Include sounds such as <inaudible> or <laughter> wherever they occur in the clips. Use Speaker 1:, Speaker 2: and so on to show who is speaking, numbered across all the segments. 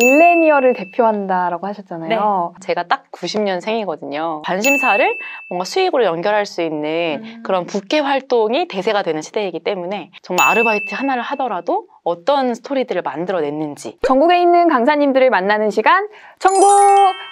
Speaker 1: 밀레니얼을 대표한다라고 하셨잖아요.
Speaker 2: 네. 제가 딱 90년생이거든요. 관심사를 뭔가 수익으로 연결할 수 있는 음. 그런 부캐 활동이 대세가 되는 시대이기 때문에 정말 아르바이트 하나를 하더라도 어떤 스토리들을 만들어냈는지
Speaker 1: 전국에 있는 강사님들을 만나는 시간 천국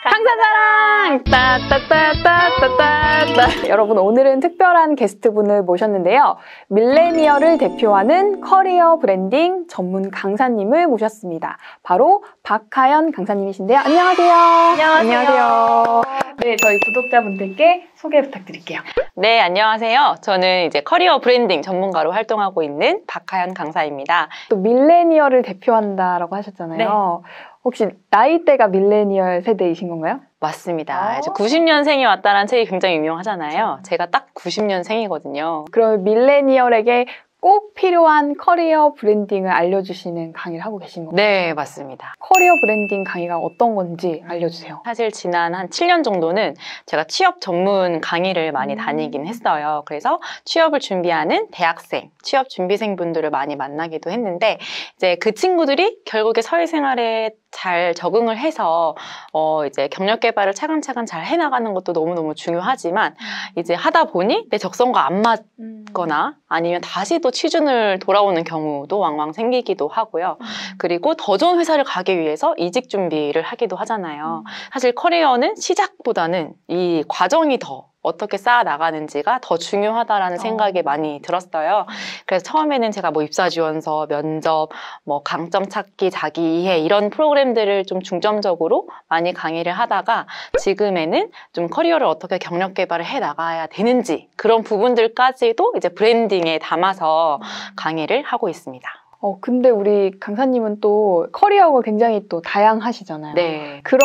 Speaker 1: 강사자랑 따따따따따따 여러분 오늘은 특별한 게스트분을 모셨는데요 밀레니얼을 대표하는 커리어 브랜딩 전문 강사님을 모셨습니다 바로 박하연 강사님이신데요 안녕하세요 안녕하세요, 안녕하세요. 네, 저희 구독자분들께 소개 부탁드릴게요.
Speaker 2: 네, 안녕하세요. 저는 이제 커리어 브랜딩 전문가로 활동하고 있는 박하연 강사입니다.
Speaker 1: 또 밀레니얼을 대표한다라고 하셨잖아요. 네. 혹시 나이대가 밀레니얼 세대이신 건가요? 맞습니다. 어? 아.
Speaker 2: 90년생이 왔다라는 책이 굉장히 유명하잖아요. 제가 딱 90년생이거든요.
Speaker 1: 그럼 밀레니얼에게 꼭 필요한 커리어 브랜딩을 알려주시는 강의를 하고 계신 거예요? 네, 맞습니다. 커리어 브랜딩 강의가
Speaker 2: 어떤 건지 알려주세요. 사실 지난 한 7년 정도는 제가 취업 전문 강의를 많이 음. 다니긴 했어요. 그래서 취업을 준비하는 대학생, 취업 준비생분들을 많이 만나기도 했는데 이제 그 친구들이 결국에 사회생활에 잘 적응을 해서 어 이제 경력 개발을 차근차근 잘 해나가는 것도 너무너무 중요하지만 음. 이제 하다 보니 내 적성과 안 맞거나 음. 아니면 다시 또 취준을 돌아오는 경우도 왕왕 생기기도 하고요. 음. 그리고 더 좋은 회사를 가기 위해서 이직 준비를 하기도 하잖아요. 사실 커리어는 시작보다는 이 과정이 더 어떻게 쌓아 나가는지가 더 중요하다라는 어. 생각이 많이 들었어요. 그래서 처음에는 제가 뭐 입사 지원서, 면접, 뭐 강점 찾기, 자기 이해 이런 프로그램들을 좀 중점적으로 많이 강의를 하다가 지금에는 좀 커리어를 어떻게 경력 개발을 해 나가야 되는지 그런 부분들까지도 이제 브랜딩에 담아서 음. 강의를 하고 있습니다.
Speaker 1: 어, 근데 우리 강사님은 또 커리어가 굉장히 또 다양하시잖아요. 네. 그런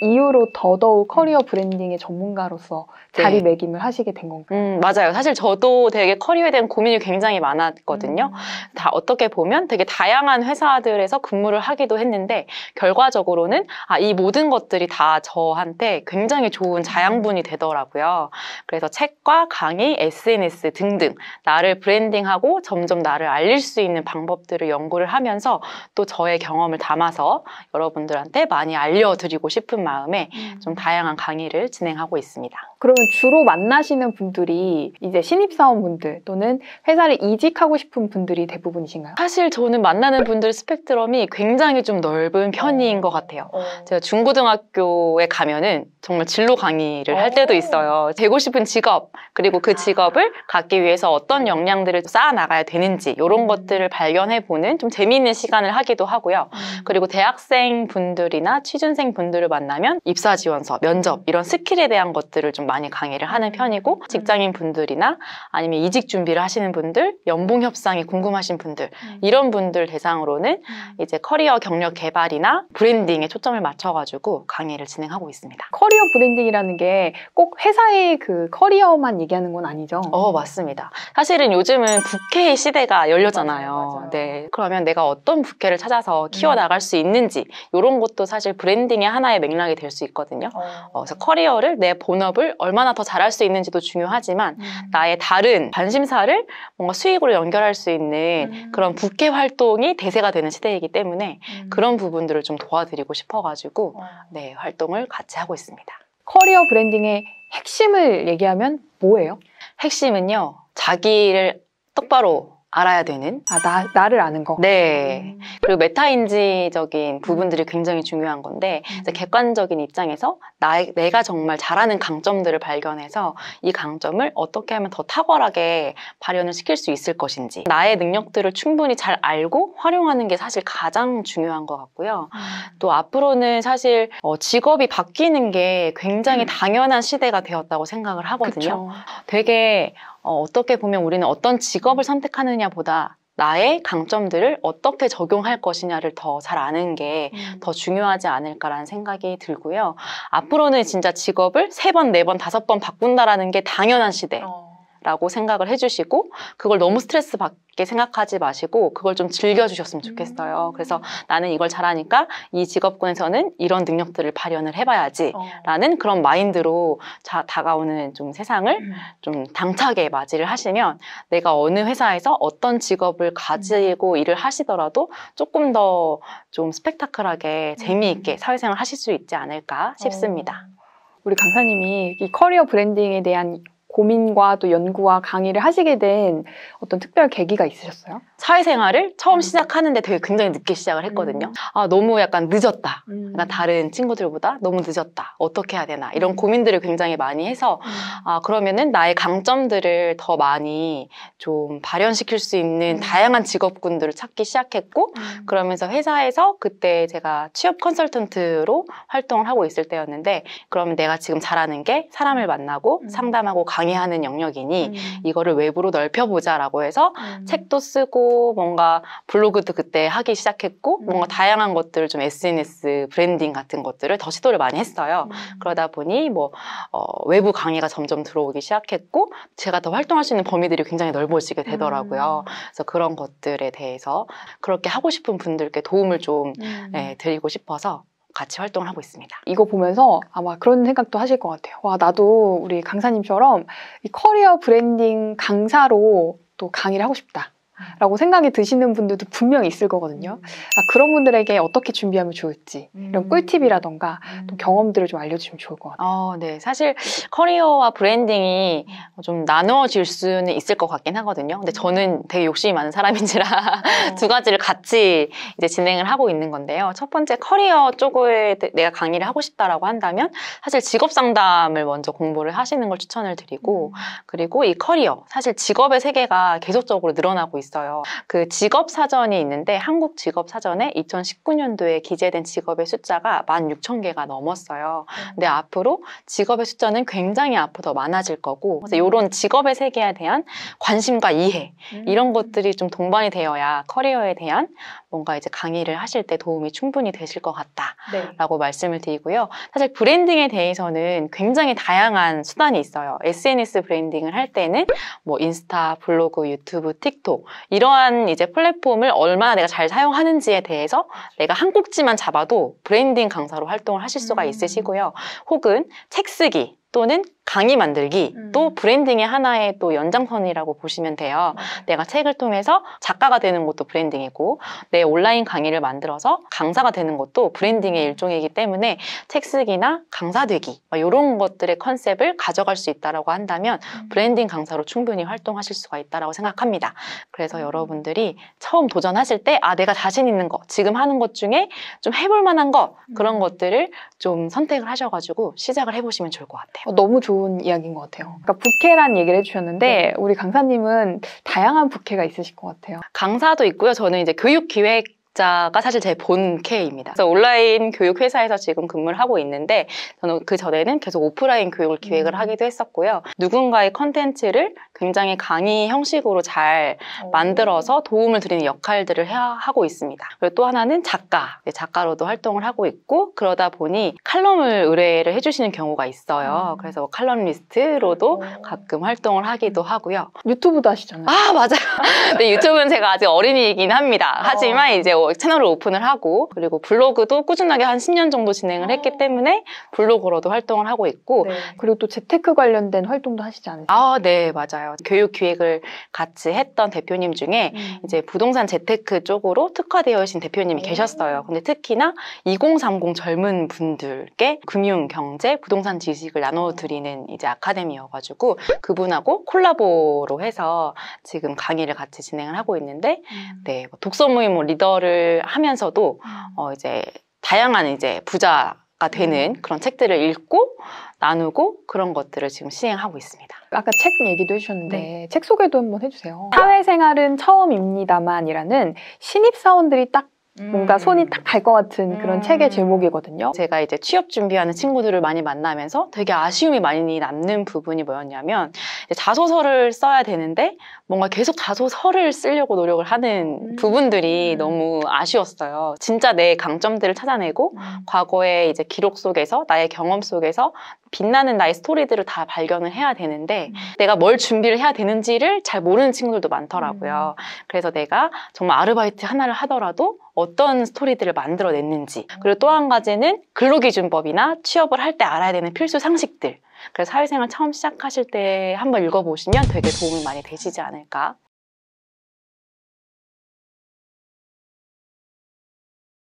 Speaker 1: 이유로 더더욱 커리어 음. 브랜딩의 전문가로서 자리매김을 네. 하시게 된 건가요? 음, 맞아요. 사실
Speaker 2: 저도 되게 커리어에 대한 고민이 굉장히 많았거든요. 음. 다 어떻게 보면 되게 다양한 회사들에서 근무를 하기도 했는데 결과적으로는 아, 이 모든 것들이 다 저한테 굉장히 좋은 자양분이 되더라고요. 그래서 책과 강의, SNS 등등 나를 브랜딩하고 점점 나를 알릴 수 있는 방법들 것들을 연구를 하면서 또 저의 경험을 담아서 여러분들한테 많이 알려드리고 싶은 마음에 음. 좀 다양한 강의를 진행하고 있습니다. 그러면 주로
Speaker 1: 만나시는 분들이 이제 신입사원분들 또는 회사를 이직하고 싶은 분들이 대부분이신가요?
Speaker 2: 사실 저는 만나는 분들 스펙트럼이 굉장히 좀 넓은 편인 어. 것 같아요. 어. 제가 중고등학교에 가면은 정말 진로 강의를 할 어. 때도 있어요. 되고 싶은 직업, 그리고 그 아. 직업을 갖기 위해서 어떤 역량들을 쌓아나가야 되는지 이런 음. 것들을 발견해보는 좀 재미있는 시간을 하기도 하고요. 음. 그리고 대학생 분들이나 취준생 분들을 만나면 입사 지원서, 면접 이런 스킬에 대한 것들을 좀 많이 강의를 하는 음. 편이고 음. 직장인 분들이나 아니면 이직 준비를 하시는 분들, 연봉 협상이 궁금하신 분들 음. 이런 분들 대상으로는 이제 커리어 경력 개발이나 브랜딩에 초점을
Speaker 1: 맞춰가지고 강의를 진행하고 있습니다. 커리어 브랜딩이라는 게 꼭 회사의 그 커리어만 얘기하는 건 아니죠? 어 맞습니다.
Speaker 2: 사실은 요즘은 부캐의 시대가 열렸잖아요. 맞아요, 맞아요. 네. 그러면 내가 어떤 부캐를 찾아서 키워 나갈 수 있는지 이런 것도 사실 브랜딩의 하나의 맥락이 될 수 있거든요. 어. 어, 그래서 커리어를 내 본업을 얼마나 더 잘할 수 있는지도 중요하지만 음. 나의 다른 관심사를 뭔가 수익으로 연결할 수 있는 음. 그런 부캐 활동이 대세가 되는 시대이기 때문에 음. 그런 부분들을 좀 도와드리고 싶어가지고 어. 네 활동을 같이 하고 있습니다.
Speaker 1: 커리어 브랜딩의 핵심을 얘기하면
Speaker 2: 뭐예요? 핵심은요 자기를 똑바로 알아야 되는 아, 나, 나를 아는 거? 네. 음. 그리고 메타인지적인 부분들이 굉장히 중요한 건데 이제 음. 객관적인 입장에서 나, 내가 정말 잘하는 강점들을 발견해서 이 강점을 어떻게 하면 더 탁월하게 발현을 시킬 수 있을 것인지 나의 능력들을 충분히 잘 알고 활용하는 게 사실 가장 중요한 것 같고요. 음. 또 앞으로는 사실 어, 직업이 바뀌는 게 굉장히 당연한 시대가 되었다고 생각을 하거든요. 그쵸. 되게 어, 어떻게 보면 우리는 어떤 직업을 선택하느냐보다 나의 강점들을 어떻게 적용할 것이냐를 더 잘 아는 게더 음. 중요하지 않을까라는 생각이 들고요. 앞으로는 진짜 직업을 세 번, 네 번, 다섯 번 바꾼다라는 게 당연한 시대. 어. 라고 생각을 해주시고 그걸 너무 음. 스트레스 받게 생각하지 마시고 그걸 좀 즐겨주셨으면 음. 좋겠어요. 그래서 나는 이걸 잘하니까 이 직업군에서는 이런 능력들을 발현을 해봐야지 어. 라는 그런 마인드로 자, 다가오는 좀 세상을 음. 좀 당차게 맞이를 하시면 내가 어느 회사에서 어떤 직업을 가지고 일을 하시더라도 조금 더 좀 스펙타클하게 재미있게 사회생활 하실 수 있지 않을까 싶습니다. 어.
Speaker 1: 우리 강사님이 이 커리어 브랜딩에 대한 고민과 또 연구와 강의를 하시게 된 어떤 특별 계기가 있으셨어요?
Speaker 2: 사회생활을 처음 음. 시작하는데 되게 굉장히 늦게 시작을 했거든요. 음. 아, 너무 약간 늦었다. 나 음. 다른 친구들보다 너무 늦었다. 어떻게 해야 되나. 이런 고민들을 굉장히 많이 해서, 아, 그러면은 나의 강점들을 더 많이 좀 발현시킬 수 있는 다양한 직업군들을 찾기 시작했고, 그러면서 회사에서 그때 제가 취업 컨설턴트로 활동을 하고 있을 때였는데, 그러면 내가 지금 잘하는 게 사람을 만나고 상담하고 강의 방해하는 영역이니 음. 이거를 외부로 넓혀보자라고 해서 음. 책도 쓰고 뭔가 블로그도 그때 하기 시작했고 음. 뭔가 다양한 것들을 좀 SNS 브랜딩 같은 것들을 더 시도를 많이 했어요. 음. 그러다 보니 뭐 어, 외부 강의가 점점 들어오기 시작했고 제가 더 활동할 수 있는 범위들이 굉장히 넓어지게 되더라고요. 음. 그래서 그런 것들에 대해서 그렇게 하고 싶은 분들께 도움을 좀 예, 드리고 싶어서 같이 활동을
Speaker 1: 하고 있습니다. 이거 보면서 아마 그런 생각도 하실 것 같아요. 와, 나도 우리 강사님처럼 커리어 브랜딩 강사로 또 강의를 하고 싶다. 라고 생각이 드시는 분들도 분명히 있을 거거든요. 음. 아, 그런 분들에게 어떻게 준비하면 좋을지 이런 음. 꿀팁이라던가 음. 또 경험들을 좀 알려주시면 좋을 것 같아요. 어,
Speaker 2: 네. 사실 커리어와 브랜딩이 좀 나누어질 수는 있을 것 같긴 하거든요. 근데 저는 되게 욕심이 많은 사람인지라 어. <laughs> 두 가지를 같이 이제 진행을 하고 있는 건데요. 첫 번째 커리어 쪽에 내가 강의를 하고 싶다라고 한다면 사실 직업 상담을 먼저 공부를 하시는 걸 추천을 드리고 그리고 이 커리어 사실 직업의 세계가 계속적으로 늘어나고 있어요. 있어요. 그 직업 사전이 있는데 한국 직업 사전에 2019년도에 기재된 직업의 숫자가 16,000개가 넘었어요. 음. 근데 앞으로 직업의 숫자는 굉장히 앞으로 더 많아질 거고 그래서 이런 직업의 세계에 대한 관심과 이해 음. 이런 것들이 좀 동반이 되어야 커리어에 대한 뭔가 이제 강의를 하실 때 도움이 충분히 되실 것 같다라고 네. 말씀을 드리고요. 사실 브랜딩에 대해서는 굉장히 다양한 수단이 있어요. SNS 브랜딩을 할 때는 뭐 인스타, 블로그, 유튜브, 틱톡 이러한 이제 플랫폼을 얼마나 내가 잘 사용하는지에 대해서 내가 한 꼭지만 잡아도 브랜딩 강사로 활동을 하실 수가 음. 있으시고요. 혹은 책 쓰기, 또는 강의 만들기 음. 또 브랜딩의 하나의 또 연장선이라고 보시면 돼요. 음. 내가 책을 통해서 작가가 되는 것도 브랜딩이고 내 온라인 강의를 만들어서 강사가 되는 것도 브랜딩의 음. 일종이기 때문에 책 쓰기나 강사 되기 이런 것들의 컨셉을 가져갈 수있다고 한다면 음. 브랜딩 강사로 충분히 활동하실 수가 있다고 생각합니다. 그래서 음. 여러분들이 처음 도전하실 때 아 내가 자신 있는 거 지금 하는 것 중에 좀 해볼 만한 거 그런 것들을
Speaker 1: 좀 선택을 하셔가지고 시작을 해보시면 좋을 것 같아요. 어, 너무 좋은 이야기인 것 같아요. 그러니까 부캐란 얘기를 해주셨는데 네. 우리 강사님은 다양한 부캐가 있으실 것 같아요. 강사도
Speaker 2: 있고요. 저는 이제 교육 기획 자가 사실 제본케이입니다 그래서 온라인 교육 회사에서 지금 근무를 하고 있는데 저는 그 전에는 계속 오프라인 교육을 기획을 음. 하기도 했었고요. 누군가의 컨텐츠를 굉장히 강의 형식으로 잘 만들어서 도움을 드리는 역할들을 하고 있습니다. 그리고 또 하나는 작가, 작가로도 활동을 하고 있고 그러다 보니 칼럼을 의뢰를 해주시는 경우가 있어요. 음. 그래서 칼럼리스트로도 가끔 활동을 하기도 하고요. 유튜브도 하시잖아요. 아 맞아요. <laughs> 근데 유튜브는 제가 아직 어린이이긴 합니다. 어. 하지만 이제 채널을 오픈을 하고 그리고 블로그도 꾸준하게 한 10년 정도 진행을 했기 아. 때문에 블로그로도 활동을 하고 있고 네. 그리고 또 재테크 관련된 활동도 하시지 않으세요? 아, 네, 맞아요. 교육 기획을 같이 했던 대표님 중에 음. 이제 부동산 재테크 쪽으로 특화되어 계신 대표님이 네. 계셨어요. 근데 특히나 2030 젊은 분들께 금융, 경제, 부동산 지식을 나눠 드리는 이제 아카데미여가지고 그분하고 콜라보로 해서 지금 강의를 같이 진행을 하고 있는데 음. 네, 뭐 독서 모임 뭐 리더를 공부를 하면서도 음. 어 이제 다양한 이제 부자가 되는 음. 그런 책들을 읽고 나누고 그런 것들을 지금 시행하고 있습니다.
Speaker 1: 아까 책 얘기도 해주셨는데 네. 책 소개도 한번 해주세요. 네. 사회생활은 처음입니다만이라는 신입사원들이 딱 뭔가 손이 음. 딱갈 것 같은 그런 책의 제목이거든요. 제가
Speaker 2: 이제 취업 준비하는 친구들을 많이 만나면서 되게 아쉬움이 많이 남는 부분이 뭐였냐면 자소서를 써야 되는데 뭔가 계속 자소서를 쓰려고 노력을 하는 음. 부분들이 음. 너무 아쉬웠어요. 진짜 내 강점들을 찾아내고 음. 과거의 이제 기록 속에서 나의 경험 속에서 빛나는 나의 스토리들을 다 발견을 해야 되는데 음. 내가 뭘 준비를 해야 되는지를 잘 모르는 친구들도 많더라고요. 음. 그래서 내가 정말 아르바이트 하나를 하더라도 어떤 스토리들을 만들어냈는지 그리고 또 한 가지는 근로기준법이나 취업을 할 때 알아야 되는 필수 상식들 그래서 사회생활 처음 시작하실 때
Speaker 1: 한번 읽어보시면 되게 도움이 많이 되시지 않을까